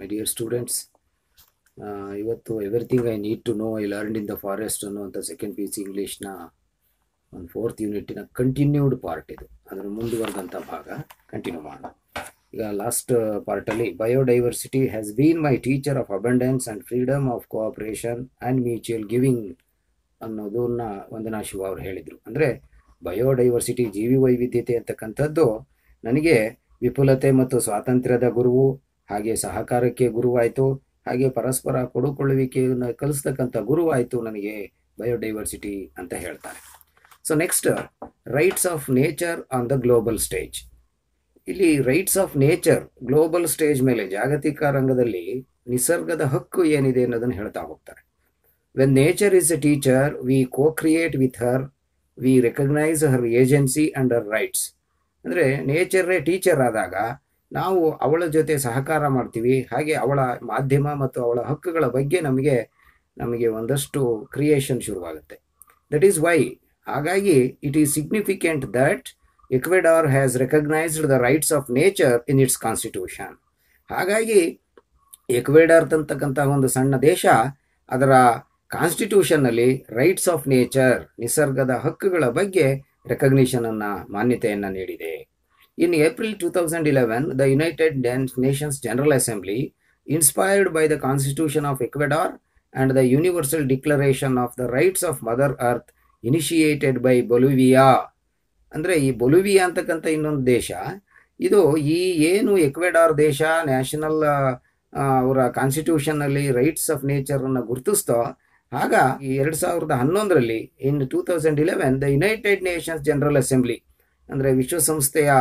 ಮೈ dear students ಇವತ್ತು everything I need to know I learn in the forest ಅನ್ನುವಂಥ second P U C ಇಂಗ್ಲೀಷ್ನ ಒಂದು fourth ಯೂನಿಟಿನ continued part ಇದು ಅದನ್ನು ಮುಂದುವರೆದಂಥ ಭಾಗ ಕಂಟಿನ್ಯೂ ಮಾಡೋಣ ಈಗ ಲಾಸ್ಟ್ ಪಾರ್ಟಲ್ಲಿ biodiversity has been my teacher of abundance and freedom of cooperation and mutual giving ಅನ್ನೋದನ್ನ ವಂದನಾ ಶಿವ ಅವರು ಹೇಳಿದರು ಅಂದರೆ ಬಯೋಡೈವರ್ಸಿಟಿ ಜೀವಿ ವೈವಿಧ್ಯತೆ ಅಂತಕ್ಕಂಥದ್ದು ನನಗೆ ವಿಪುಲತೆ ಮತ್ತು ಸ್ವಾತಂತ್ರ್ಯದ ಗುರುವು ಹಾಗೆ ಸಹಕಾರಕ್ಕೆ ಗುರುವಾಯಿತು ಹಾಗೆ ಪರಸ್ಪರ ಕೊಡುಕೊಳ್ಳುವಿಕೆಯನ್ನು ಕಲಿಸ್ತಕ್ಕಂಥ ಗುರುವಾಯಿತು ನನಗೆ ಬಯೋಡೈವರ್ಸಿಟಿ ಅಂತ ಹೇಳ್ತಾರೆ so next rights of nature on the global stage ಇಲ್ಲಿ rights of nature global stage ಮೇಲೆ ಜಾಗತಿಕ ರಂಗದಲ್ಲಿ ನಿಸರ್ಗದ ಹಕ್ಕು ಏನಿದೆ ಅನ್ನೋದನ್ನು ಹೇಳ್ತಾ ಹೋಗ್ತಾರೆ when nature is a teacher we co create with her we recognise her agency and her rights ಅಂದರೆ ನೇಚರೇ ಟೀಚರ್ ಆದಾಗ ನಾವು ಅವಳ ಜೊತೆ ಸಹಕಾರ ಮಾಡ್ತೀವಿ ಹಾಗೆ ಅವಳ ಮಾಧ್ಯಮ ಮತ್ತು ಅವಳ ಹಕ್ಕುಗಳ ಬಗ್ಗೆ ನಮಗೆ ನಮಗೆ ಒಂದಷ್ಟು ಕ್ರಿಯೇಷನ್ ಶುರುವಾಗುತ್ತೆ ದಟ್ ಈಸ್ ವೈ ಹಾಗಾಗಿ it is significant that Ecuador has recognised the rights of nature in its constitution ಹಾಗಾಗಿ ಎಕ್ವೆಡಾರ್ ಅಂತಕ್ಕಂಥ ಒಂದು ಸಣ್ಣ ದೇಶ ಅದರ ಕಾನ್ಸ್ಟಿಟ್ಯೂಷನ್ನಲ್ಲಿ ರೈಟ್ಸ್ ಆಫ್ ನೇಚರ್ ನಿಸರ್ಗದ ಹಕ್ಕುಗಳ ಬಗ್ಗೆ ರೆಕಗ್ನಿಷನನ್ನು ಮಾನ್ಯತೆಯನ್ನು ನೀಡಿದೆ In April 2011, the United Nations General Assembly inspired by the constitution of Ecuador and the Universal Declaration of the rights of Mother Earth initiated by Bolivia ಅಂದರೆ ಈ ಬೊಲುವಿಯಾ ಅಂತಕ್ಕಂಥ ಇನ್ನೊಂದು ದೇಶ ಇದು ಈ ಏನು ಎಕ್ವೆಡಾರ್ ದೇಶ ನ್ಯಾಷನಲ್ ಅವರ ಕಾನ್ಸ್ಟಿಟ್ಯೂಷನ್ ಅಲ್ಲಿ ರೈಟ್ಸ್ ಆಫ್ ನೇಚರ್ ಅನ್ನು ಗುರುತಿಸ್ತೋ ಆಗ ಈ ಎರಡು ಸಾವಿರದ ಹನ್ನೊಂದರಲ್ಲಿ in two thousand eleven the United Nations General Assembly ಅಂದರೆ ವಿಶ್ವಸಂಸ್ಥೆಯ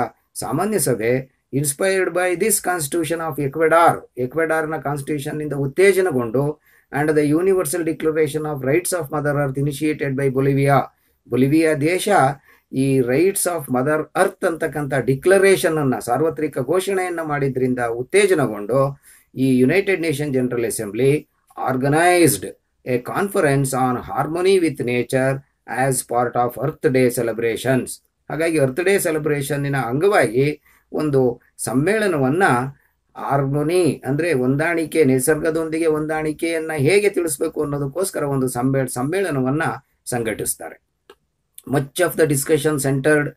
ಸಾಮಾನ್ಯ ಸಭೆ inspired by this constitution of Ecuador ಎಕ್ವೆಡಾರ್ನ ಕಾನ್ಸ್ಟಿಟ್ಯೂಷನ್ನಿಂದ ಉತ್ತೇಜನಗೊಂಡು and the Universal Declaration of Rights of Mother Earth initiated by Bolivia Bolivia ದೇಶ ಈ ರೈಟ್ಸ್ ಆಫ್ ಮದರ್ ಅರ್ತ್ ಅಂತಕ್ಕಂಥ ಡಿಕ್ಲರೇಷನನ್ನು ಸಾರ್ವತ್ರಿಕ ಘೋಷಣೆಯನ್ನು ಮಾಡಿದ್ರಿಂದ ಉತ್ತೇಜನಗೊಂಡು ಈ United Nation General Assembly organised a conference on harmony with nature as part of Earth Day celebrations ಹಾಗಾಗಿ Earth Day ಸೆಲೆಬ್ರೇಷನ್ನಿನ ಅಂಗವಾಗಿ ಒಂದು ಸಮ್ಮೇಳನವನ್ನು ಹಾರ್ಮೋನಿ ಅಂದರೆ ಹೊಂದಾಣಿಕೆ ನಿಸರ್ಗದೊಂದಿಗೆ ಹೊಂದಾಣಿಕೆಯನ್ನು ಹೇಗೆ ತಿಳಿಸ್ಬೇಕು ಅನ್ನೋದಕ್ಕೋಸ್ಕರ ಒಂದು ಸಮ್ಮೇಳ ಸಮ್ಮೇಳನವನ್ನು ಸಂಘಟಿಸ್ತಾರೆ much of the discussion centred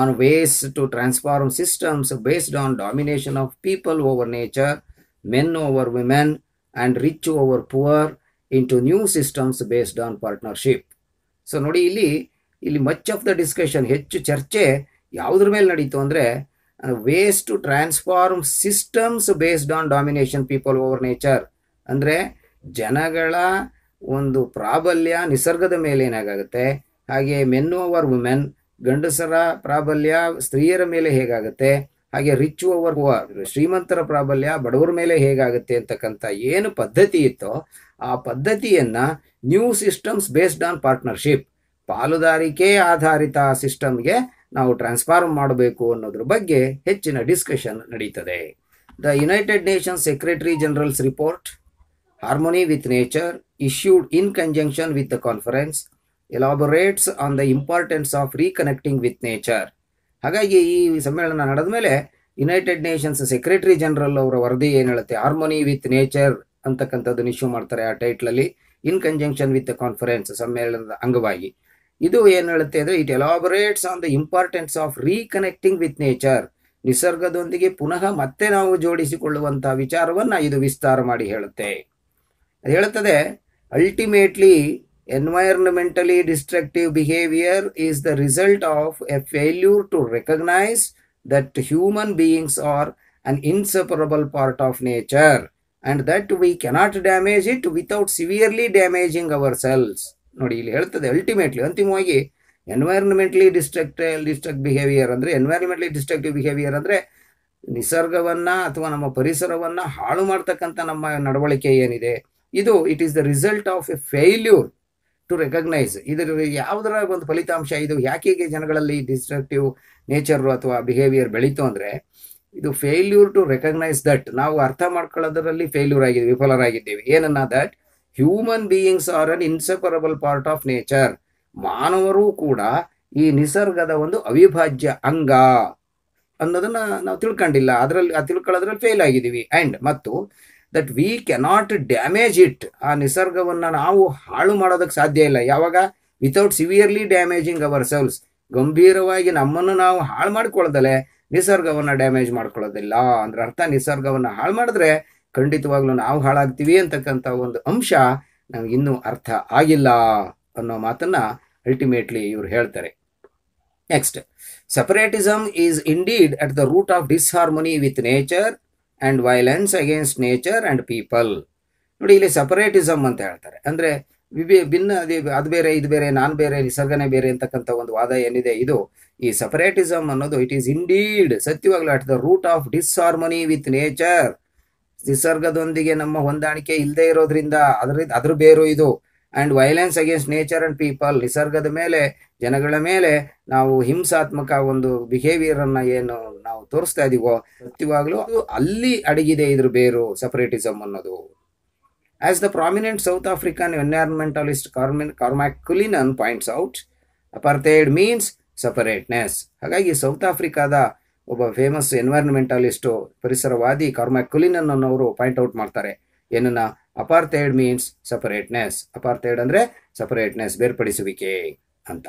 on ways to transform systems based on domination of people over nature men over women and rich over poor into new systems based on partnership so ನೋಡಿ ಇಲ್ಲಿ ಇಲ್ಲಿ much of the discussion ಹೆಚ್ಚು ಚರ್ಚೆ ಯಾವುದ್ರ ಮೇಲೆ ನಡೀತು ಅಂದರೆ ways to transform systems based on domination people over nature ಅಂದರೆ ಜನಗಳ ಒಂದು ಪ್ರಾಬಲ್ಯ ನಿಸರ್ಗದ ಮೇಲೆ ಏನಾಗುತ್ತೆ ಹಾಗೆ ಮೆನ್ ಓವರ್ ವುಮೆನ್ ಗಂಡಸರ ಪ್ರಾಬಲ್ಯ ಸ್ತ್ರೀಯರ ಮೇಲೆ ಹೇಗಾಗುತ್ತೆ ಹಾಗೆ ರಿಚ್ ಓವರ್ ಶ್ರೀಮಂತರ ಪ್ರಾಬಲ್ಯ ಬಡವರ ಮೇಲೆ ಹೇಗಾಗುತ್ತೆ ಅಂತಕ್ಕಂಥ ಏನು ಪದ್ಧತಿ ಇತ್ತೋ ಆ ಪದ್ಧತಿಯನ್ನು new systems based on partnership ಪಾಲುದಾರಿಕೆ ಆಧಾರಿತ ಸಿಸ್ಟಮ್ಗೆ ನಾವು ಟ್ರಾನ್ಸ್ಫಾರ್ಮ್ ಮಾಡಬೇಕು ಅನ್ನೋದ್ರ ಬಗ್ಗೆ ಹೆಚ್ಚಿನ ಡಿಸ್ಕಷನ್ ನಡೀತದೆ the United Nations Secretary General's report harmony with nature issued in conjunction with the conference elaborates on the importance of reconnecting with nature ಹಾಗಾಗಿ ಈ ಸಮ್ಮೇಳನ ನಡೆದ ಮೇಲೆ ಯುನೈಟೆಡ್ ನೇಷನ್ಸ್ ಸೆಕ್ರೆಟರಿ ಜನರಲ್ ಅವರ ವರದಿ ಏನು ಹೇಳುತ್ತೆ ಹಾರ್ಮೋನಿ ವಿತ್ ನೇಚರ್ ಅಂತಕ್ಕಂಥದ್ದನ್ನು ಇಶ್ಯೂ ಮಾಡ್ತಾರೆ ಆ ಟೈಟ್ಲಲ್ಲಿ in conjunction with the conference ಸಮ್ಮೇಳನದ ಅಂಗವಾಗಿ ಇದು ಏನ್ ಹೇಳುತ್ತೆ ಅಂದ್ರೆ it elaborates on the importance of reconnecting with nature ನಿಸರ್ಗದೊಂದಿಗೆ ಪುನಃ ಮತ್ತೆ ನಾವು ಜೋಡಿಸಿಕೊಳ್ಳುವಂತಹ ವಿಚಾರವನ್ನು ಇದು ವಿಸ್ತಾರ ಮಾಡಿ ಹೇಳುತ್ತೆ ಅದು ಹೇಳುತ್ತದೆ ultimately environmentally destructive behaviour is the result of a failure to recognise that human beings are an inseparable part of nature and that we cannot damage it without severely damaging ourselves ನೋಡಿ ಇಲ್ಲಿ ಹೇಳ್ತದೆ ultimately ಅಂತಿಮವಾಗಿ ಎನ್ವೈರ್ನ್ಮೆಂಟ್ಲಿ destruct destruct behaviour ಅಂದರೆ ಎನ್ವೈರ್ಮೆಂಟ್ಲಿ destructive behaviour ಅಂದರೆ ನಿಸರ್ಗವನ್ನು ಅಥವಾ ನಮ್ಮ ಪರಿಸರವನ್ನು ಹಾಳು ಮಾಡ್ತಕ್ಕಂಥ ನಮ್ಮ ನಡವಳಿಕೆ ಏನಿದೆ ಇದು it is the result of a failure to recognise ಇದರ ಯಾವುದರ ಒಂದು ಫಲಿತಾಂಶ ಇದು ಯಾಕೆಗೆ ಜನಗಳಲ್ಲಿ ಡಿಸ್ಟ್ರಕ್ಟಿವ್ ನೇಚರ್ ಅಥವಾ ಬಿಹೇವಿಯರ್ ಬೆಳೀತು ಅಂದರೆ ಇದು ಫೇಲ್ಯೂರ್ ಟು ರೆಕಗ್ನೈಸ್ ದಟ್ ನಾವು ಅರ್ಥ ಮಾಡ್ಕೊಳ್ಳೋದರಲ್ಲಿ ಫೇಲ್ಯೂರ್ ಆಗಿದ್ದೀವಿ ವಿಫಲರಾಗಿದ್ದೀವಿ ಏನನ್ನ that human beings are an inseparable part of nature ಮಾನವರು ಕೂಡ ಈ ನಿಸರ್ಗದ ಒಂದು ಅವಿಭಾಜ್ಯ ಅಂಗ ಅನ್ನೋದನ್ನ ನಾವು ತಿಳ್ಕೊಂಡಿಲ್ಲ ಅದರಲ್ಲಿ ಆ ತಿಳ್ಕೊಳ್ಳೋದ್ರಲ್ಲಿ ಫೇಲ್ ಆಗಿದ್ದೀವಿ ಆ್ಯಂಡ್ ಮತ್ತು that we cannot damage it ಆ ನಿಸರ್ಗವನ್ನು ನಾವು ಹಾಳು ಮಾಡೋದಕ್ಕೆ ಸಾಧ್ಯ ಇಲ್ಲ ಯಾವಾಗ without severely damaging ourselves ಗಂಭೀರವಾಗಿ ನಮ್ಮನ್ನು ನಾವು ಹಾಳು ಮಾಡ್ಕೊಳ್ಳ್ದಲೆ ನಿಸರ್ಗವನ್ನು ಡ್ಯಾಮೇಜ್ ಮಾಡ್ಕೊಳ್ಳೋದಿಲ್ಲ ಅಂದ್ರೆ ಅರ್ಥ ನಿಸರ್ಗವನ್ನು ಹಾಳು ಮಾಡಿದ್ರೆ ಖಂಡಿತವಾಗ್ಲು ನಾವು ಹಾಳಾಗ್ತೀವಿ ಅಂತಕ್ಕಂಥ ಒಂದು ಅಂಶ ನಮ್ಗೆ ಇನ್ನೂ ಅರ್ಥ ಆಗಿಲ್ಲ ಅನ್ನೋ ಮಾತನ್ನ ಅಲ್ಟಿಮೇಟ್ಲಿ ಇವ್ರು ಹೇಳ್ತಾರೆ next separatism is indeed at the root of disharmony with nature and violence against nature and people ನೋಡಿ ಇಲ್ಲಿ ಸಪರೇಟಿಸಮ್ ಅಂತ ಹೇಳ್ತಾರೆ ಅಂದ್ರೆ ವಿಭಿ ಭಿನ್ನ ಅದು ಬೇರೆ ಇದು ಬೇರೆ ನಾನ್ ಬೇರೆ ನಿಸರ್ಗನೇ ಬೇರೆ ಅಂತಕ್ಕಂಥ ಒಂದು ವಾದ ಏನಿದೆ ಇದು ಈ ಸಪರೇಟಿಸಮ್ ಅನ್ನೋದು ಇಟ್ ಈಸ್ ಇಂಡೀಡ್ ಸತ್ಯವಾಗ್ಲೂ at the root of disharmony with nature ನಿಸರ್ಗದೊಂದಿಗೆ ನಮ್ಮ ಹೊಂದಾಣಿಕೆ ಇಲ್ಲದೆ ಇರೋದ್ರಿಂದ ಅದ್ರ ಅದ್ರ ಬೇರು ಇದು and violence against nature and people ನಿಸರ್ಗದ ಮೇಲೆ ಜನಗಳ ಮೇಲೆ ನಾವು ಹಿಂಸಾತ್ಮಕ ಒಂದು ಬಿಹೇವಿಯರ್ ಅನ್ನ ಏನು ನಾವು ತೋರಿಸ್ತಾ ಇದೀವೋ ಸತ್ಯವಾಗ್ಲೂ ಅಲ್ಲಿ ಅಡಗಿದೆ ಇದ್ರ ಬೇರು ಸಪರೇಟಿಸಮ್ ಅನ್ನೋದು as the prominent South African environmentalist ಕಾರ್ಮಿನ್ Cormac Cullinan points out apartheid means separateness ಹಾಗಾಗಿ ಸೌತ್ ಆಫ್ರಿಕಾದ ಒಬ್ಬ ಫೇಮಸ್ ಎನ್ವೈರನ್ಮೆಂಟಾಲಿಸ್ಟ್ ಪರಿಸರವಾದಿ ಕಾರ್ಮ್ಯಾಕ್ ಅನ್ನೋ ಅವರು ಪಾಯಿಂಟ್ ಔಟ್ ಮಾಡ್ತಾರೆ ಏನನ್ನ ಅಪಾರ್ಥೈಡ್ ಮೀನ್ಸ್ ಸಪರೇಟ್ನೆಸ್ ಅಪಾರ್ಥೈಡ್ ಅಂದ್ರೆ ಸಪರೇಟ್ನೆಸ್ ಬೇರ್ಪಡಿಸುವಿಕೆ ಅಂತ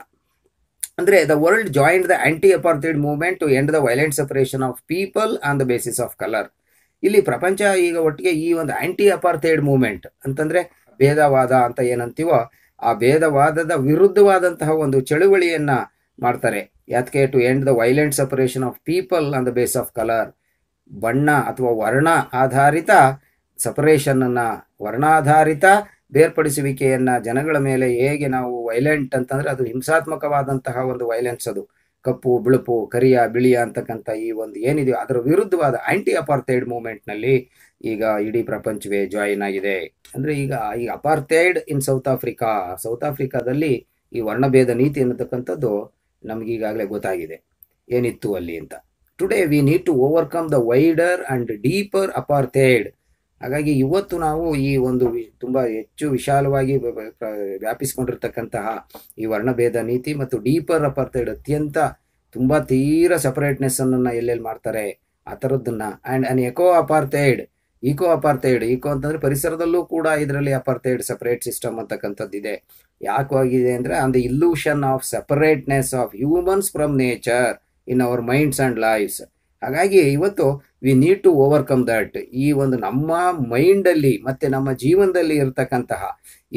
ಅಂದ್ರೆ the world joined the anti apartheid movement to end the violent separation of people on the basis of colour ಇಲ್ಲಿ ಪ್ರಪಂಚ ಈಗ ಒಟ್ಟಿಗೆ ಈ ಒಂದು ಆಂಟಿ ಅಪಾರ್ಥೈಡ್ ಮೂವ್ಮೆಂಟ್ ಅಂತಂದ್ರೆ ಭೇದವಾದ ಅಂತ ಏನಂತೀವೋ ಆ ಭೇದವಾದದ ವಿರುದ್ಧವಾದಂತಹ ಒಂದು ಚಳುವಳಿಯನ್ನ ಮಾಡ್ತಾರೆ ಯಾಕೆ to end the violent separation of people on the base of colour ಬಣ್ಣ ಅಥವಾ ವರ್ಣ ಆಧಾರಿತ ಸಪರೇಷನನ್ನು ವರ್ಣಾಧಾರಿತ ಬೇರ್ಪಡಿಸುವಿಕೆಯನ್ನು ಜನಗಳ ಮೇಲೆ ಹೇಗೆ ನಾವು ವೈಲೆಂಟ್ ಅಂತಂದರೆ ಅದು ಹಿಂಸಾತ್ಮಕವಾದಂತಹ ಒಂದು ವೈಲೆನ್ಸ್ ಅದು ಕಪ್ಪು ಬಿಳುಪು ಕರಿಯ ಬಿಳಿಯ ಅಂತಕ್ಕಂಥ ಈ ಒಂದು ಏನಿದೆಯೋ ಅದರ ವಿರುದ್ಧವಾದ ಆ್ಯಂಟಿ ಅಪಾರ್ಥೈಡ್ ನಲ್ಲಿ ಈಗ ಇಡೀ ಪ್ರಪಂಚವೇ ಜಾಯಿನ್ ಆಗಿದೆ ಅಂದರೆ ಈಗ ಈ apartheid in South Africa South ಆಫ್ರಿಕಾದಲ್ಲಿ ಈ ವರ್ಣಭೇದ ನೀತಿ ಅನ್ನತಕ್ಕಂಥದ್ದು ಈಗಾಗಲೇ ಗೊತ್ತಾಗಿದೆ ಏನಿತ್ತು ಅಲ್ಲಿ ಅಂತ today we need to overcome the wider and deeper apartheid ಹಾಗಾಗಿ ಇವತ್ತು ನಾವು ಈ ಒಂದು ತುಂಬ ಹೆಚ್ಚು ವಿಶಾಲವಾಗಿ ವ್ಯಾಪಿಸ್ಕೊಂಡಿರ್ತಕ್ಕಂತಹ ಈ ವರ್ಣಭೇದ ನೀತಿ ಮತ್ತು ಡೀಪರ್ ಅಪಾರ್ಥೇಡ್ ಅತ್ಯಂತ ತುಂಬ ತೀರ ಅನ್ನ ಎಲ್ಲೆಲ್ಲಿ ಮಾಡ್ತಾರೆ ಆ ಥರದ್ದನ್ನ and an eco apartheid eco apartheid eco ಅಂತಂದ್ರೆ ಪರಿಸರದಲ್ಲೂ ಕೂಡ ಇದರಲ್ಲಿ ಅಪಾರ್ಥೈಡ್ ಸಪರೇಟ್ ಸಿಸ್ಟಮ್ ಅಂತಕ್ಕಂಥದ್ದು ಇದೆ ಯಾಕವಾಗಿದೆ ಅಂದ್ರೆ on the illusion of separateness of humans from nature in our minds and lives ಹಾಗಾಗಿ ಇವತ್ತು we need to overcome that ಈ ಒಂದು ನಮ್ಮ ಮೈಂಡ್ ಅಲ್ಲಿ ಮತ್ತೆ ನಮ್ಮ ಜೀವನದಲ್ಲಿ ಇರತಕ್ಕಂತಹ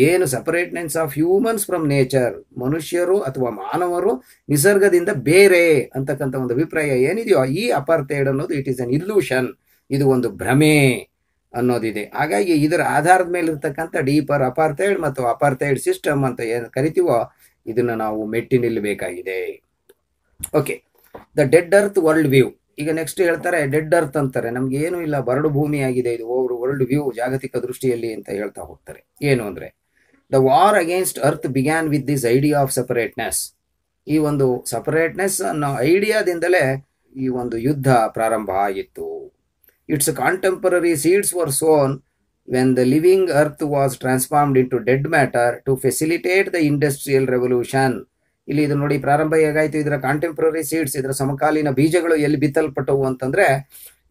ಏನು separateness of humans from nature ಮನುಷ್ಯರು ಅಥವಾ ಮಾನವರು ನಿಸರ್ಗದಿಂದ ಬೇರೆ ಅಂತಕ್ಕಂಥ ಒಂದು ಅಭಿಪ್ರಾಯ ಏನಿದೆಯೋ ಈ ಅಪಾರ್ಥೈಡ್ ಅನ್ನೋದು ಇಟ್ ಈಸ್ ಅನ್ ಇಲ್ಯೂಷನ್ ಇದು ಒಂದು ಭ್ರಮೆ ಅನ್ನೋದಿದೆ ಹಾಗಾಗಿ ಇದರ ಆಧಾರದ ಮೇಲೆ ಇರ್ತಕ್ಕಂಥ ಡೀಪರ್ ಅಪಾರ್ಥೈಡ್ ಮತ್ತು ಅಪಾರ್ಥೈಡ್ ಸಿಸ್ಟಮ್ ಅಂತ ಏನು ಕರಿತೀವೋ ಇದನ್ನ ನಾವು ಮೆಟ್ಟಿ ನಿಲ್ಲಬೇಕಾಗಿದೆ okay the dead earth world view ಈಗ ನೆಕ್ಸ್ಟ್ ಹೇಳ್ತಾರೆ ಡೆಡ್ ಅರ್ತ್ ಅಂತಾರೆ ನಮ್ಗೆ ಏನು ಇಲ್ಲ ಬರಡು ಭೂಮಿ ಆಗಿದೆ ಇದು ಓವರ್ ವರ್ಲ್ಡ್ ವ್ಯೂ ಜಾಗತಿಕ ದೃಷ್ಟಿಯಲ್ಲಿ ಅಂತ ಹೇಳ್ತಾ ಹೋಗ್ತಾರೆ ಏನು ಅಂದ್ರೆ the war against earth began with this idea of separateness ಈ ಒಂದು ಸಪರೇಟ್ನೆಸ್ ಅನ್ನೋ ಐಡಿಯಾದಿಂದಲೇ ಈ ಒಂದು ಯುದ್ಧ ಪ್ರಾರಂಭ ಆಗಿತ್ತು contemporary contemporary seeds were sown when the living earth was transformed into dead matter to facilitate the industrial revolution. ಇಲ್ಲಿ ಇದು ನೋಡಿ ಪ್ರಾರಂಭ ಹೇಗಾಯ್ತು ಇದರ ಕಾಂಟೆಂಪ್ರರಿ ಸೀಡ್ಸ್ ಇದರ ಸಮಕಾಲೀನ ಬೀಜಗಳು ಎಲ್ಲಿ ಬಿತ್ತಲ್ಪಟ್ಟವು ಅಂತಂದ್ರೆ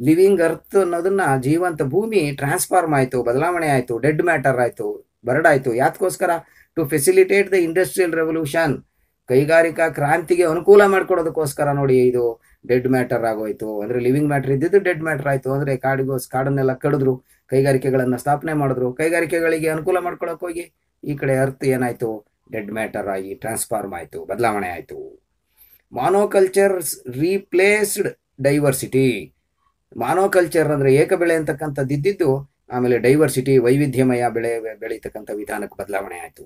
ಲಿವಿಂಗ್ ಅರ್ತ್ ಅನ್ನೋದನ್ನ ಜೀವಂತ ಭೂಮಿ ಟ್ರಾನ್ಸ್ಫಾರ್ಮ್ ಆಯ್ತು ಬದಲಾವಣೆ ಆಯ್ತು ಡೆಡ್ ಮ್ಯಾಟರ್ ಆಯಿತು ಬರಡಾಯ್ತು ಯಾತ್ಕೋಸ್ಕರ to facilitate the industrial revolution ಕೈಗಾರಿಕಾ ಕ್ರಾಂತಿಗೆ ಅನುಕೂಲ ಮಾಡ್ಕೊಡೋದಕ್ಕೋಸ್ಕರ ನೋಡಿ ಇದು ಡೆಡ್ ಮ್ಯಾಟರ್ ಆಗೋಯ್ತು ಅಂದ್ರೆ ಲಿವಿಂಗ್ ಮ್ಯಾಟರ್ ಇದ್ದಿದ್ದು ಡೆಡ್ ಮ್ಯಾಟರ್ ಆಯ್ತು ಅಂದ್ರೆ ಕಾಡಿಗೋ ಕಾಡನ್ನೆಲ್ಲ ಕಡಿದ್ರು ಕೈಗಾರಿಕೆಗಳನ್ನ ಸ್ಥಾಪನೆ ಮಾಡಿದ್ರು ಕೈಗಾರಿಕೆಗಳಿಗೆ ಅನುಕೂಲ ಮಾಡ್ಕೊಳಕ್ ಹೋಗಿ ಈ ಕಡೆ ಅರ್ತ್ ಏನಾಯ್ತು ಡೆಡ್ ಮ್ಯಾಟರ್ ಆಗಿ ಟ್ರಾನ್ಸ್ಫಾರ್ಮ್ ಆಯ್ತು ಬದಲಾವಣೆ ಆಯ್ತು ಮಾನೋಕಲ್ಚರ್ ರೀಪ್ಲೇಸ್ಡ್ ಡೈವರ್ಸಿಟಿ ಮಾನೋಕಲ್ಚರ್ ಅಂದ್ರೆ ಏಕ ಬೆಳೆ ಅಂತಕ್ಕಂಥದ್ದು ಇದ್ದಿದ್ದು ಆಮೇಲೆ ಡೈವರ್ಸಿಟಿ ವೈವಿಧ್ಯಮಯ ಬೆಳೆ ಬೆಳೀತಕ್ಕಂಥ ವಿಧಾನಕ್ಕೆ ಬದಲಾವಣೆ ಆಯಿತು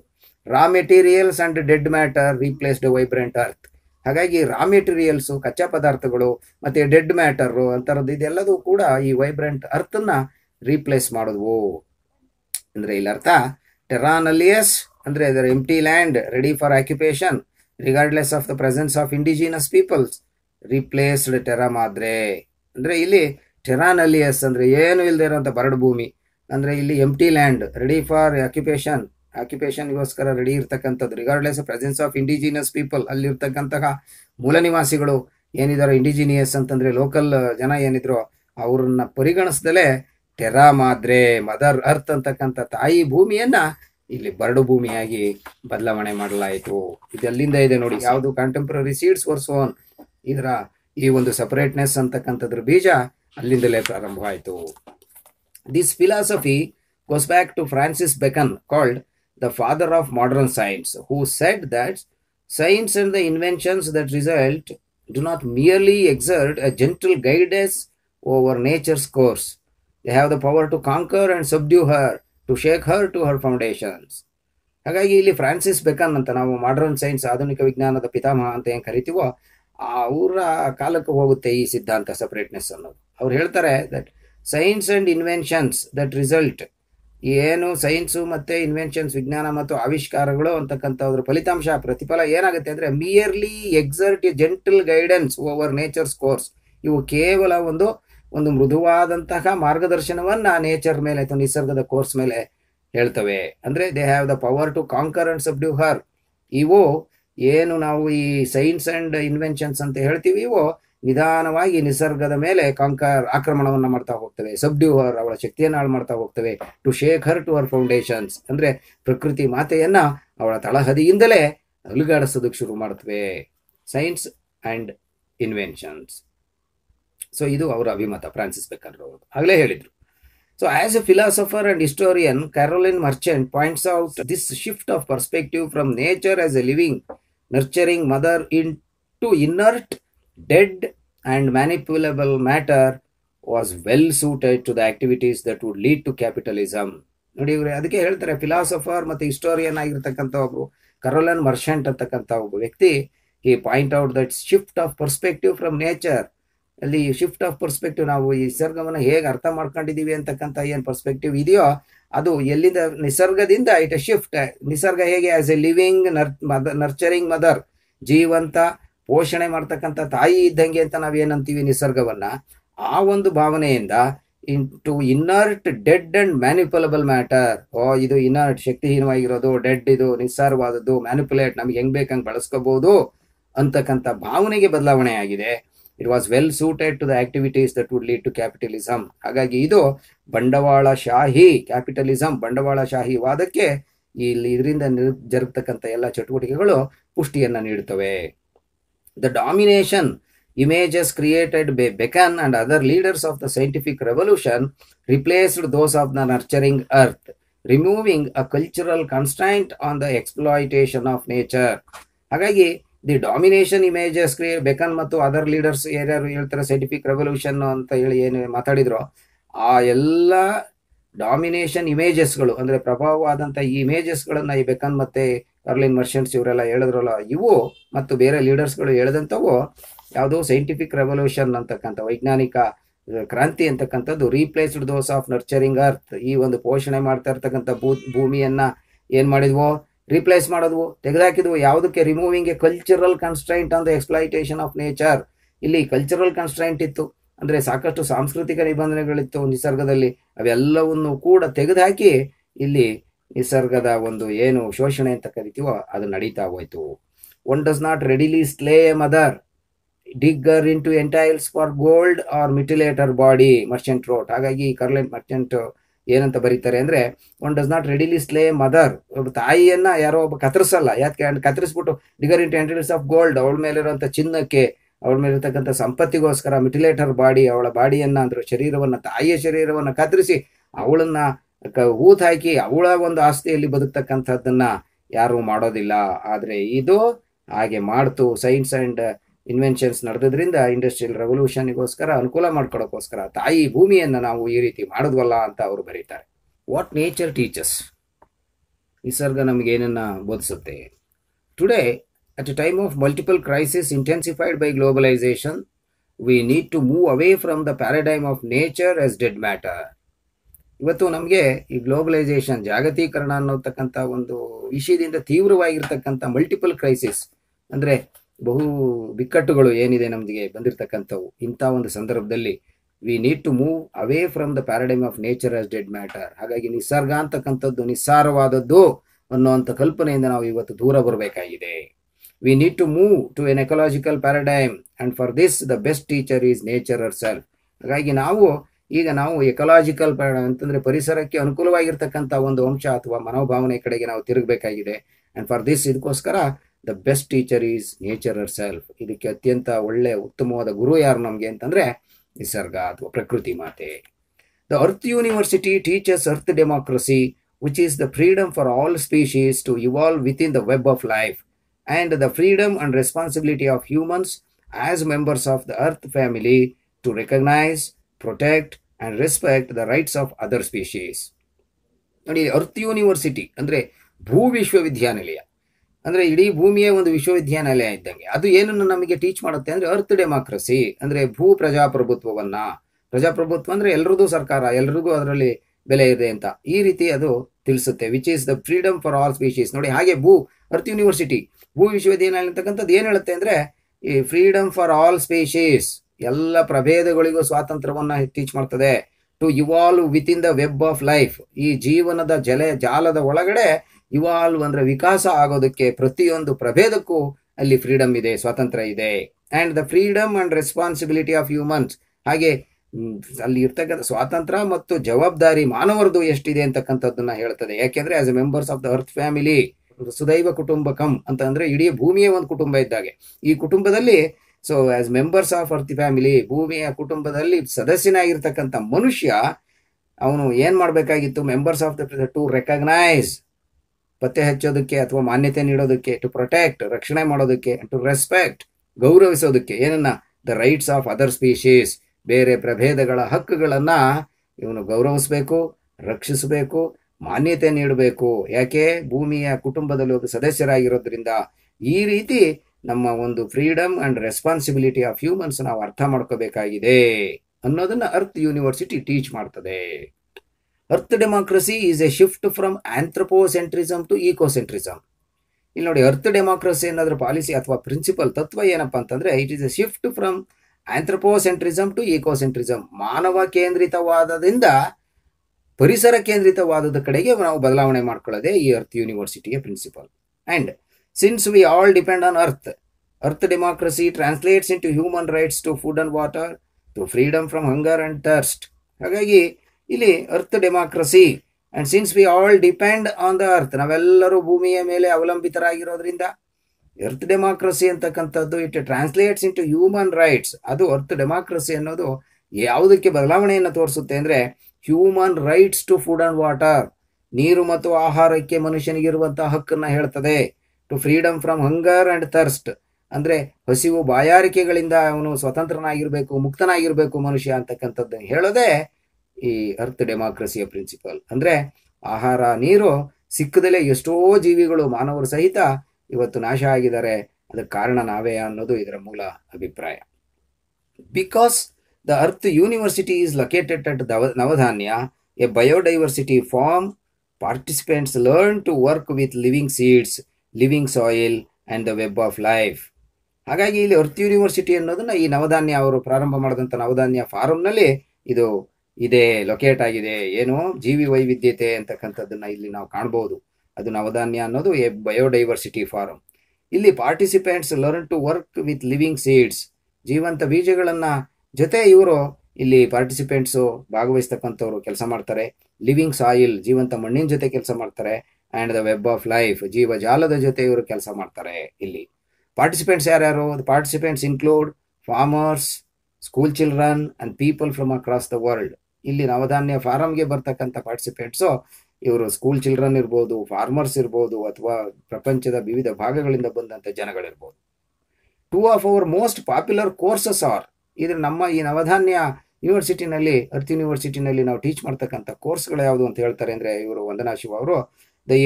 raw materials and dead matter replaced vibrant earth ಹಾಗಾಗಿ ರಾ ಮೆಟೀರಿಯಲ್ಸ್ ಕಚ್ಚಾ ಪದಾರ್ಥಗಳು ಮತ್ತೆ ಡೆಡ್ ಮ್ಯಾಟರ್ ಅಂಥರದ್ದು ಇದೆಲ್ಲದೂ ಕೂಡ ಈ ವೈಬ್ರೆಂಟ್ ಅರ್ಥನ್ನು ರೀಪ್ಲೇಸ್ ಮಾಡಿದ್ವು ಅಂದ್ರೆ ಇಲ್ಲಿ ಅರ್ಥ ಟೆರಾನಲಿಯಸ್ ಅಂದ್ರೆ ಅದರ empty land ready for occupation regardless of the presence of indigenous peoples replaced terra madre ಅಂದರೆ ಇಲ್ಲಿ ಟೆರಾನಲಿಯಸ್ ಅಂದ್ರೆ ಏನು ಇಲ್ಲದೆ ಇರೋಂಥ ಬರಡು ಭೂಮಿ ಅಂದ್ರೆ ಇಲ್ಲಿ empty land ready for occupation ಆಕ್ಯುಪೇಷನ್ಗೋಸ್ಕರ ರೆಡಿ ಇರ್ತಕ್ಕಂಥದ್ದು regardless presence of indigenous people ಅಲ್ಲಿರ್ತಕ್ಕಂತಹ ಮೂಲ ನಿವಾಸಿಗಳು ಏನಿದಾರೋ ಇಂಡಿಜಿನಿಯಸ್ ಅಂತಂದ್ರೆ ಲೋಕಲ್ ಜನ ಏನಿದ್ರು ಅವ್ರನ್ನ ಪರಿಗಣಿಸ್ದಲೇ ಟೆರಾ ಮಾದ್ರೆ ಮದರ್ ಅರ್ತ್ ಅಂತಕ್ಕಂಥ ತಾಯಿ ಭೂಮಿಯನ್ನ ಇಲ್ಲಿ ಬರಡು ಭೂಮಿಯಾಗಿ ಬದಲಾವಣೆ ಮಾಡಲಾಯಿತು ಇದೆಲ್ಲಿಂದ ಇದೆ ನೋಡಿ ಯಾವುದು ಕಾಂಟೆಂಪ್ರರಿ ಸೀಡ್ಸ್ ವರ್ಸ್ ಆನ್ ಇದರ ಈ ಒಂದು ಸಪರೇಟ್ನೆಸ್ ಅಂತಕ್ಕಂಥದ್ರ ಬೀಜ ಅಲ್ಲಿಂದಲೇ ಪ್ರಾರಂಭವಾಯಿತು this philosophy goes back to Francis Bacon called the father of modern science, who said that science and the inventions that result do not merely exert a gentle guidance over nature's course. They have the power to conquer and subdue her, to shake her to her foundations. ಹಾಗಾಗಿ ಇಲ್ಲಿ Francis ಬೆಕನ್ ಅಂತ ನಾವು modern science ಆಧುನಿಕ ವಿಜ್ಞಾನದ ಪಿತಾಮಹ ಅಂತ ಏನು ಕರಿತೀವೋ ಅವರ ಕಾಲಕ್ಕೆ ಹೋಗುತ್ತೆ ಈ ಸಿದ್ಧಾಂತ ಸಪ್ರೇಟ್ನೆಸ್ ಅನ್ನೋದು ಅವ್ರು ಹೇಳ್ತಾರೆ that science inventions inventions that result ಏನು ಸೈನ್ಸು ಮತ್ತು ಇನ್ವೆನ್ಷನ್ಸ್ ವಿಜ್ಞಾನ ಮತ್ತು ಆವಿಷ್ಕಾರಗಳು ಅದ್ರ ಫಲಿತಾಂಶ ಪ್ರತಿಫಲ ಏನಾಗುತ್ತೆ ಅಂದರೆ merely exert gentle guidance over nature's course ಇವು ಕೇವಲ ಒಂದು ಒಂದು ಮೃದುವಾದಂತಹ ಮಾರ್ಗದರ್ಶನವನ್ನು ನೇಚರ್ ಮೇಲೆ ಅಥವಾ ನಿಸರ್ಗದ ಕೋರ್ಸ್ ಮೇಲೆ ಹೇಳ್ತವೆ ಅಂದರೆ they have the power to conquer and subdue her ಇವು ಏನು ನಾವು ಈ ಸೈನ್ಸ್ ಅಂಡ್ ಇನ್ವೆನ್ಷನ್ಸ್ ಅಂತ ಹೇಳ್ತೀವಿ ಇವು ನಿಧಾನವಾಗಿ ನಿಸರ್ಗದ ಮೇಲೆ ಕಾಂಕರ್ ಆಕ್ರಮಣವನ್ನು ಮಾಡ್ತಾ ಹೋಗ್ತವೆ ಸಬ್ಡ್ಯೂವರ್ ಅವಳ ಶಕ್ತಿಯನ್ನು ಹಾಳು ಮಾಡ್ತಾ ಹೋಗ್ತವೆ to shake her to our foundations ಅಂದ್ರೆ ಪ್ರಕೃತಿ ಮಾತೆಯನ್ನ ಅವಳ ತಳಹದಿಯಿಂದಲೇ ಅಲುಗಾಡಿಸೋದಕ್ಕೆ ಶುರು ಮಾಡ್ತವೆ ಸೈನ್ಸ್ ಅಂಡ್ ಇನ್ವೆನ್ಷನ್ಸ್ ಸೊ ಇದು ಅವರ ಅಭಿಮತ ಫ್ರಾನ್ಸಿಸ್ ಬೇಕರ್ ಆಗಲೇ ಹೇಳಿದ್ರು so as a philosopher and historian Carolyn Merchant points out this shift of perspective from nature as a living nurturing mother into inert dead and manipulable matter was well suited to the activities that would lead to capitalism ನೋಡಿ ಇವರು ಅದಕ್ಕೆ ಹೇಳ್ತಾರೆ philosopher ಮತ್ತು historian ಆಗಿರತಕ್ಕಂಥ ಒಬ್ಬರು ಕರೋಲನ್ ಮರ್ಷೆಂಟ್ ಅಂತಕ್ಕಂಥ ಒಬ್ಬ ವ್ಯಕ್ತಿ ಈ point out that shift of perspective from nature ಅಲ್ಲಿ ಶಿಫ್ಟ್ ಆಫ್ ಪರ್ಸ್ಪೆಕ್ಟಿವ್ ನಾವು ಈ ನಿಸರ್ಗವನ್ನು ಹೇಗೆ ಅರ್ಥ ಮಾಡ್ಕೊಂಡಿದ್ದೀವಿ ಅಂತಕ್ಕಂಥ ಏನು ಪರ್ಸ್ಪೆಕ್ಟಿವ್ ಇದೆಯೋ ಅದು ಎಲ್ಲಿಂದ ನಿಸರ್ಗದಿಂದ ಇಟ್ ಎ ಶಿಫ್ಟ್ ನಿಸರ್ಗ ಹೇಗೆ as a living nur mother nurturing mother ಜೀವಂತ ಪೋಷಣೆ ಮಾಡ್ತಕ್ಕಂಥ ತಾಯಿ ಇದ್ದಂಗೆ ಅಂತ ನಾವೇನಂತೀವಿ ನಿಸರ್ಗವನ್ನ ಆ ಒಂದು ಭಾವನೆಯಿಂದ into inert dead and manipulable matter ಓ ಇದು ಇನ್ನರ್ಟ್ ಶಕ್ತಿಹೀನವಾಗಿರೋದು ಡೆಡ್ ಇದು ನಿಸ್ಸಾರವಾದದ್ದು ಮ್ಯಾನಿಪುಲೇಟ್ ನಮ್ಗೆ ಹೆಂಗ್ ಬೇಕಂಗೆ ಬಳಸ್ಕೋಬಹುದು ಅಂತಕ್ಕಂಥ ಭಾವನೆಗೆ ಬದಲಾವಣೆ ಆಗಿದೆ it was well suited to the activities that would lead to capitalism ಹಾಗಾಗಿ ಇದು ಬಂಡವಾಳಶಾಹಿ ಬಂಡವಾಳ ಶಾಹಿ ವಾದಕ್ಕೆ ಇಲ್ಲಿ ಇದರಿಂದ ಜರುಗ್ತಕ್ಕಂಥ ಎಲ್ಲ ಚಟುವಟಿಕೆಗಳು ಪುಷ್ಟಿಯನ್ನ ನೀಡುತ್ತವೆ The domination images created by Bacon and other leaders of the scientific revolution replaced those of the nurturing earth, removing a cultural constraint on the exploitation of nature. ಹಾಗಾಗಿ the domination images created Bacon ಮತ್ತು other leaders ಯಾರ್ಯಾರು ಹೇಳ್ತಾರೆ scientific revolution ಅಂತ ಹೇಳಿ ಏನು ಮಾತಾಡಿದ್ರು ಆ ಎಲ್ಲ ಡಾಮಿನೇಷನ್ ಇಮೇಜಸ್ಗಳು ಅಂದರೆ ಪ್ರಭಾವವಾದಂಥ ಈ ಇಮೇಜಸ್ಗಳನ್ನು ಈ ಬೆಕನ್ ಮತ್ತೆ ಅರ್ಲಿನ್ ಮರ್ಷೆಂಟ್ಸ್ ಇವರೆಲ್ಲ ಹೇಳಿದ್ರಲ್ಲ ಇವು ಮತ್ತು ಬೇರೆ ಲೀಡರ್ಸ್ಗಳು ಹೇಳಿದಂಥವು ಯಾವುದೋ ಸೈಂಟಿಫಿಕ್ ರೆವಲ್ಯೂಷನ್ ಅಂತಕ್ಕಂಥ ವೈಜ್ಞಾನಿಕ ಕ್ರಾಂತಿ ಅಂತಕ್ಕಂಥದ್ದು replaced those of nurturing earth ಈ ಒಂದು ಪೋಷಣೆ ಮಾಡ್ತಾ ಇರ್ತಕ್ಕಂಥ ಭೂ ಭೂಮಿಯನ್ನು ಏನು ಮಾಡಿದ್ವೋ ರೀಪ್ಲೇಸ್ ಮಾಡೋದು ತೆಗೆದಾಕಿದ್ವು ಯಾವುದಕ್ಕೆ removing a cultural constraint on the exploitation of nature ಇಲ್ಲಿ ಕಲ್ಚರಲ್ ಕನ್ಸ್ಟ್ರೈಂಟ್ ಇತ್ತು ಅಂದರೆ ಸಾಕಷ್ಟು ಸಾಂಸ್ಕೃತಿಕ ನಿಬಂಧನೆಗಳಿತ್ತು ನಿಸರ್ಗದಲ್ಲಿ ಅವೆಲ್ಲವನ್ನು ಕೂಡ ತೆಗೆದುಹಾಕಿ ಇಲ್ಲಿ ನಿಸರ್ಗದ ಒಂದು ಏನು ಶೋಷಣೆ ಅಂತ ಕರಿತೀವೋ ಅದು ನಡೀತಾ ಹೋಯ್ತು one does not readily slay mother digger into entrails for gold or mutilate her body Merchant wrote ಹಾಗಾಗಿ ಕರ್ಲೆಂಟ್ ಮರ್ಚೆಂಟ್ ಏನಂತ ಬರೀತಾರೆ ಅಂದ್ರೆ one does not readily slay mother ಒಬ್ಬ ತಾಯಿಯನ್ನ ಯಾರೋ ಒಬ್ಬ ಕತ್ತರಿಸಲ್ಲ ಯಾಕೆ ಕತ್ತರಿಸ್ಬಿಟ್ಟು digger into entrails of gold ಅವಳ ಇರುವಂತ ಚಿನ್ನಕ್ಕೆ ಅವಳ ಮೇಲೆ ಇರತಕ್ಕಂಥ ಸಂಪತ್ತಿಗೋಸ್ಕರ ಮಿಟಿಲೇಟರ್ ಬಾಡಿ ಅವಳ ಬಾಡಿಯನ್ನ ಅಂದ್ರೆ ಶರೀರವನ್ನ ತಾಯಿಯ ಶರೀರವನ್ನ ಕತ್ತರಿಸಿ ಅವಳನ್ನ ಹೂತ್ ಹಾಕಿ ಅವಳ ಒಂದು ಆಸ್ತಿಯಲ್ಲಿ ಬದುಕ್ತಕ್ಕಂಥದ್ದನ್ನ ಯಾರು ಮಾಡೋದಿಲ್ಲ ಆದರೆ ಇದು ಹಾಗೆ ಮಾಡ್ತು ಸೈನ್ಸ್ ಅಂಡ್ ಇನ್ವೆನ್ಷನ್ಸ್ ನಡೆದ್ರಿಂದ ಇಂಡಸ್ಟ್ರಿಯಲ್ ರೆವಲ್ಯೂಷನ್ಗೋಸ್ಕರ ಅನುಕೂಲ ಮಾಡ್ಕೊಡೋಕ್ಕೋಸ್ಕರ ತಾಯಿ ಭೂಮಿಯನ್ನು ನಾವು ಈ ರೀತಿ ಮಾಡಿದ್ವಲ್ಲ ಅಂತ ಅವರು ಬರೀತಾರೆ ವಾಟ್ ನೇಚರ್ ಟೀಚರ್ಸ್ ನಿಸರ್ಗ ನಮ್ಗೆ ಏನನ್ನ ಬೋಧಿಸುತ್ತೆ today at a time of multiple crisis intensified by globalisation we need to move away from the paradigm of nature as dead matter ಇವತ್ತು ನಮಗೆ ಈ ಗ್ಲೋಬಲೈಸೇಷನ್ ಜಾಗತೀಕರಣ ಅನ್ನೋತಕ್ಕಂಥ ಒಂದು ವಿಷಯದಿಂದ ತೀವ್ರವಾಗಿರ್ತಕ್ಕಂಥ ಮಲ್ಟಿಪಲ್ ಕ್ರೈಸಿಸ್ ಅಂದರೆ ಬಹು ಬಿಕ್ಕಟ್ಟುಗಳು ಏನಿದೆ ನಮಗೆ ಬಂದಿರತಕ್ಕಂಥವು ಇಂಥ ಒಂದು ಸಂದರ್ಭದಲ್ಲಿ we need to move away from the paradigm of nature as dead matter ಹಾಗಾಗಿ ನಿಸರ್ಗ ಅಂತಕ್ಕಂಥದ್ದು ನಿಸ್ಸಾರವಾದದ್ದು ಅನ್ನೋವಂಥ ಕಲ್ಪನೆಯಿಂದ ನಾವು ಇವತ್ತು ದೂರ ಬರಬೇಕಾಗಿದೆ we need to move to an ecological paradigm and for this the best teacher is nature herself ಹಾಗಾಗಿ ನಾವು ಈಗ ನಾವು ಎಕಲಾಜಿಕಲ್ ಅಂತಂದ್ರೆ ಪರಿಸರಕ್ಕೆ ಅನುಕೂಲವಾಗಿರ್ತಕ್ಕಂಥ ಒಂದು ಅಂಶ ಅಥವಾ ಮನೋಭಾವನೆ ಕಡೆಗೆ ನಾವು ತಿರುಗಬೇಕಾಗಿದೆ ಅಂಡ್ ಫಾರ್ ದಿಸ್ ಇದಕ್ಕೋಸ್ಕರ the best teacher is nature herself ಇದಕ್ಕೆ ಅತ್ಯಂತ ಒಳ್ಳೆ ಉತ್ತಮವಾದ ಗುರು ಯಾರು ನಮಗೆ ಅಂತಂದ್ರೆ ನಿಸರ್ಗ ಅಥವಾ ಪ್ರಕೃತಿ ಮಾತೆ the earth university teachers earth democracy which is the freedom for all species to evolve within the web of life and the freedom and responsibility of humans as members of the earth family to recognise protect and respect the rights of other species ನೋಡಿ earth university ಅಂದರೆ ಭೂ ವಿಶ್ವವಿದ್ಯಾನಿಲಯ ಅಂದರೆ ಇಡೀ ಭೂಮಿಯೇ ಒಂದು ವಿಶ್ವವಿದ್ಯಾನಿಲಯ ಇದ್ದಂಗೆ ಅದು ಏನನ್ನು ನಮಗೆ ಟೀಚ್ ಮಾಡುತ್ತೆ ಅಂದರೆ ಅರ್ತ್ ಡೆಮಾಕ್ರಸಿ ಅಂದರೆ ಭೂ ಪ್ರಜಾಪ್ರಭುತ್ವವನ್ನು ಪ್ರಜಾಪ್ರಭುತ್ವ ಅಂದರೆ ಎಲ್ರಿಗೂ ಸರ್ಕಾರ ಎಲ್ರಿಗೂ ಅದರಲ್ಲಿ ಬೆಲೆ ಇದೆ ಅಂತ ಈ ರೀತಿ ಅದು ತಿಳಿಸುತ್ತೆ which is the freedom for all species ನೋಡಿ ಹಾಗೆ ಭೂ ಅರ್ತ್ ಯೂನಿವರ್ಸಿಟಿ ಭೂ ವಿಶ್ವವಿದ್ಯಾನಿಲಯ ಅಂತಕ್ಕಂಥದ್ದು ಏನು ಹೇಳುತ್ತೆ ಅಂದರೆ ಈ ಫ್ರೀಡಮ್ ಫಾರ್ ಆಲ್ ಸ್ಪೀಶೀಸ್ ಎಲ್ಲ ಪ್ರಭೇದಗಳಿಗೂ ಸ್ವಾತಂತ್ರ್ಯವನ್ನ ಟೀಚ್ ಮಾಡ್ತದೆ to evolve within the web of life ಈ ಜೀವನದ ಜಲೆ ಜಾಲದ ಒಳಗಡೆ ಇವಾಲ್ವ್ ಅಂದ್ರೆ ವಿಕಾಸ ಆಗೋದಕ್ಕೆ ಪ್ರತಿಯೊಂದು ಪ್ರಭೇದಕ್ಕೂ ಅಲ್ಲಿ ಫ್ರೀಡಮ್ ಇದೆ ಸ್ವಾತಂತ್ರ್ಯ ಇದೆ and the freedom and responsibility of humans ಹಾಗೆ ಅಲ್ಲಿ ಇರ್ತಕ್ಕಂಥ ಸ್ವಾತಂತ್ರ್ಯ ಮತ್ತು ಜವಾಬ್ದಾರಿ ಮಾನವರದು ಎಷ್ಟಿದೆ ಅಂತಕ್ಕಂಥದ್ದನ್ನ ಹೇಳ್ತದೆ ಯಾಕೆಂದ್ರೆ as a members of the earth family ಸುದೈವ ಕುಟುಂಬಕಂ ಅಂತ ಅಂದ್ರೆ ಇಡೀ ಭೂಮಿಯೇ ಒಂದು ಕುಟುಂಬ ಇದ್ದಾಗೆ ಈ ಕುಟುಂಬದಲ್ಲಿ so as members of earth family ಭೂಮಿಯ ಕುಟುಂಬದಲ್ಲಿ ಸದಸ್ಯನಾಗಿರ್ತಕ್ಕಂಥ ಮನುಷ್ಯ ಅವನು ಏನ್ ಮಾಡಬೇಕಾಗಿತ್ತು members of the to recognise ಪತ್ತೆ ಹಚ್ಚೋದಕ್ಕೆ ಅಥವಾ ಮಾನ್ಯತೆ ನೀಡೋದಕ್ಕೆ ಟು ಪ್ರೊಟೆಕ್ಟ್ ರಕ್ಷಣೆ ಮಾಡೋದಕ್ಕೆ ಟು ರೆಸ್ಪೆಕ್ಟ್ ಗೌರವಿಸೋದಕ್ಕೆ ಏನನ್ನ the rights of other species ಬೇರೆ ಪ್ರಭೇದಗಳ ಹಕ್ಕುಗಳನ್ನ ಇವನು ಗೌರವಿಸಬೇಕು ರಕ್ಷಿಸಬೇಕು ಮಾನ್ಯತೆ ನೀಡಬೇಕು ಯಾಕೆ ಭೂಮಿಯ ಕುಟುಂಬದಲ್ಲಿ ಒಬ್ಬ ಸದಸ್ಯರಾಗಿರೋದ್ರಿಂದ ಈ ರೀತಿ ನಮ್ಮ ಒಂದು freedom and responsibility of humans ನಾವು ಅರ್ಥ ಮಾಡ್ಕೋಬೇಕಾಗಿದೆ ಅನ್ನೋದನ್ನ ಅರ್ತ್ ಯೂನಿವರ್ಸಿಟಿ ಟೀಚ್ ಮಾಡ್ತದೆ earth democracy is a shift from anthropocentrism to ecocentrism ಇಲ್ಲಿ ನೋಡಿ ಅರ್ತ್ ಡೆಮಾಕ್ರಸಿ ಅನ್ನೋದ್ರ ಪಾಲಿಸಿ ಅಥವಾ ಪ್ರಿನ್ಸಿಪಲ್ ತತ್ವ ಏನಪ್ಪಾ ಅಂತಂದ್ರೆ it is a shift from anthropocentrism to ecocentrism ಮಾನವ ಕೇಂದ್ರಿತವಾದದಿಂದ ಪರಿಸರ ಕೇಂದ್ರಿತವಾದದ ಕಡೆಗೆ ನಾವು ಬದಲಾವಣೆ ಮಾಡ್ಕೊಳ್ಳೋದೇ ಈ ಅರ್ತ್ ಯೂನಿವರ್ಸಿಟಿಯ principle and Since we all depend on Earth, Earth democracy translates into human rights to food and water, to freedom from hunger and thirst. ಹಾಗಾಗಿ ಇಲ್ಲಿ earth democracy and since we all depend on the earth ನಾವೆಲ್ಲರೂ ಭೂಮಿಯ ಮೇಲೆ ಅವಲಂಬಿತರಾಗಿರೋದ್ರಿಂದ earth democracy ಅಂತಕ್ಕಂಥದ್ದು it translates into human rights ಅದು earth democracy ಅನ್ನೋದು ಯಾವುದಕ್ಕೆ ಬದಲಾವಣೆಯನ್ನು ತೋರಿಸುತ್ತೆ ಅಂದರೆ human rights to food and water ನೀರು ಮತ್ತು ಆಹಾರಕ್ಕೆ ಮನುಷ್ಯನಿಗಿರುವಂತಹ ಹಕ್ಕನ್ನು ಹೇಳ್ತದೆ to freedom from hunger and thirst ಅಂದರೆ ಹಸಿವು ಬಾಯಾರಿಕೆಗಳಿಂದ ಅವನು ಸ್ವತಂತ್ರನಾಗಿರಬೇಕು ಮುಕ್ತನಾಗಿರಬೇಕು ಮನುಷ್ಯ ಅಂತಕ್ಕಂಥದ್ದನ್ನು ಹೇಳೋದೇ ಈ ಅರ್ಥ್ ಡೆಮಾಕ್ರಸಿಯ ಪ್ರಿನ್ಸಿಪಲ್ ಅಂದರೆ ಆಹಾರ ನೀರು ಸಿಕ್ಕದಲ್ಲೇ ಎಷ್ಟೋ ಜೀವಿಗಳು ಮಾನವರು ಸಹಿತ ಇವತ್ತು ನಾಶ ಆಗಿದ್ದಾರೆ ಅದಕ್ಕೆ ಕಾರಣ ನಾವೇ ಅನ್ನೋದು ಇದರ ಮೂಲ ಅಭಿಪ್ರಾಯ because the earth university is located at the Navdanya a biodiversity farm participants learn to work with living seeds living soil and the web of life ಹಾಗಾಗಿ ಇಲ್ಲಿ ಅರ್ತ್ ಯೂನಿವರ್ಸಿಟಿ ಅನ್ನೋದನ್ನ ಈ ನವಧಾನ್ಯ ಅವರು ಪ್ರಾರಂಭ ಮಾಡಿದಂಥ ನವಧಾನ್ಯ ನಲ್ಲಿ ಇದು ಇದೆ ಲೊಕೇಟ್ ಆಗಿದೆ ಏನು ಜೀವಿ ವೈವಿಧ್ಯತೆ ಅಂತಕ್ಕಂಥದ್ದನ್ನ ಇಲ್ಲಿ ನಾವು ಕಾಣ್ಬೋದು ಅದು ನವಧಾನ್ಯ ಅನ್ನೋದು ಎ ಬಯೋಡೈವರ್ಸಿಟಿ ಫಾರಂ ಇಲ್ಲಿ participants learn to work with living seeds ಜೀವಂತ ಬೀಜಗಳನ್ನ ಜೊತೆ ಇವರು ಇಲ್ಲಿ ಪಾರ್ಟಿಸಿಪೆಂಟ್ಸ್ ಭಾಗವಹಿಸ್ತಕ್ಕಂಥವ್ರು ಕೆಲಸ ಮಾಡ್ತಾರೆ ಲಿವಿಂಗ್ ಸಾಯಿಲ್ ಜೀವಂತ ಮಣ್ಣಿನ ಜೊತೆ ಕೆಲಸ ಮಾಡ್ತಾರೆ and the web of life ಜೀವಜಾಲದ ಜೊತೆ ಇವರು ಕೆಲಸ ಮಾಡ್ತಾರೆ ಇಲ್ಲಿ ಪಾರ್ಟಿಸಿಪೆಂಟ್ಸ್ ಯಾರ್ಯಾರು participants include farmers school children and people from across the world ಇಲ್ಲಿ ನವಧಾನ್ಯ ಫಾರಮ್ಗೆ ಬರ್ತಕ್ಕಂಥ ಪಾರ್ಟಿಸಿಪೆಂಟ್ಸು ಇವರು ಸ್ಕೂಲ್ ಚಿಲ್ಡ್ರನ್ ಇರ್ಬೋದು ಫಾರ್ಮರ್ಸ್ ಇರ್ಬೋದು ಅಥವಾ ಪ್ರಪಂಚದ ವಿವಿಧ ಭಾಗಗಳಿಂದ ಬಂದಂಥ ಜನಗಳಿರ್ಬೋದು two of our most popular courses are ಇದ್ರ ನಮ್ಮ ಈ ನವಧಾನ್ಯ ಯೂನಿವರ್ಸಿಟಿನಲ್ಲಿ ಅರ್ತ್ ಯೂನಿವರ್ಸಿಟಿನಲ್ಲಿ ನಾವು ಟೀಚ್ ಮಾಡ್ತಕ್ಕಂಥ ಕೋರ್ಸ್ಗಳು ಯಾವುದು ಅಂತ ಹೇಳ್ತಾರೆ ಅಂದ್ರೆ ಇವರು ವಂದನಾ ಶಿವ ಅವರು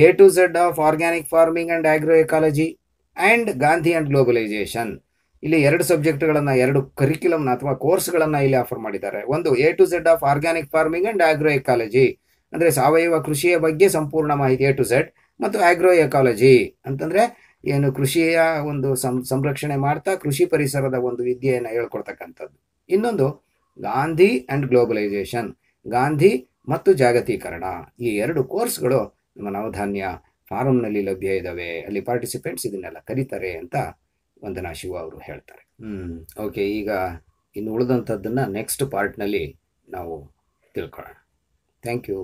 A to Z of organic farming and agroecology and Gandhi and globalisation ಇಲ್ಲಿ ಎರಡು ಸಬ್ಜೆಕ್ಟ್ಗಳನ್ನು ಎರಡು ಕರಿಕ್ಯುಲಮ್ನ ಅಥವಾ ಕೋರ್ಸ್ಗಳನ್ನು ಇಲ್ಲಿ ಆಫರ್ ಮಾಡಿದ್ದಾರೆ ಒಂದು A to Z of organic farming and agroecology ಅಂದರೆ ಸಾವಯವ ಕೃಷಿಯ ಬಗ್ಗೆ ಸಂಪೂರ್ಣ ಮಾಹಿತಿ ಎ ಟು ಝೆಡ್ ಮತ್ತು ಆಗ್ರೋ ಎಕಾಲಜಿ ಅಂತಂದರೆ ಏನು ಕೃಷಿಯ ಒಂದು ಸಂರಕ್ಷಣೆ ಮಾಡ್ತಾ ಕೃಷಿ ಪರಿಸರದ ಒಂದು ವಿದ್ಯೆಯನ್ನು ಹೇಳ್ಕೊಡ್ತಕ್ಕಂಥದ್ದು ಇನ್ನೊಂದು ಗಾಂಧಿ ಆ್ಯಂಡ್ ಗ್ಲೋಬಲೈಸೇಷನ್ ಗಾಂಧಿ ಮತ್ತು ಜಾಗತೀಕರಣ ಈ ಎರಡು ಕೋರ್ಸ್ಗಳು ನಮ್ಮ ನವಧಾನ್ಯ ಫಾರಂನಲ್ಲಿ ಲಭ್ಯ ಇದ್ದಾವೆ ಅಲ್ಲಿ ಪಾರ್ಟಿಸಿಪೆಂಟ್ಸ್ ಇದನ್ನೆಲ್ಲ ಕರೀತಾರೆ ಅಂತ ವಂದನಾ ಶಿವ ಅವರು ಹೇಳ್ತಾರೆ ಹ್ಞೂ ಓಕೆ ಈಗ ಇನ್ನು ಉಳಿದಂಥದ್ದನ್ನು ನೆಕ್ಸ್ಟ್ ಪಾರ್ಟ್ನಲ್ಲಿ ನಾವು ತಿಳ್ಕೊಳ್ಳೋಣ ಥ್ಯಾಂಕ್ ಯು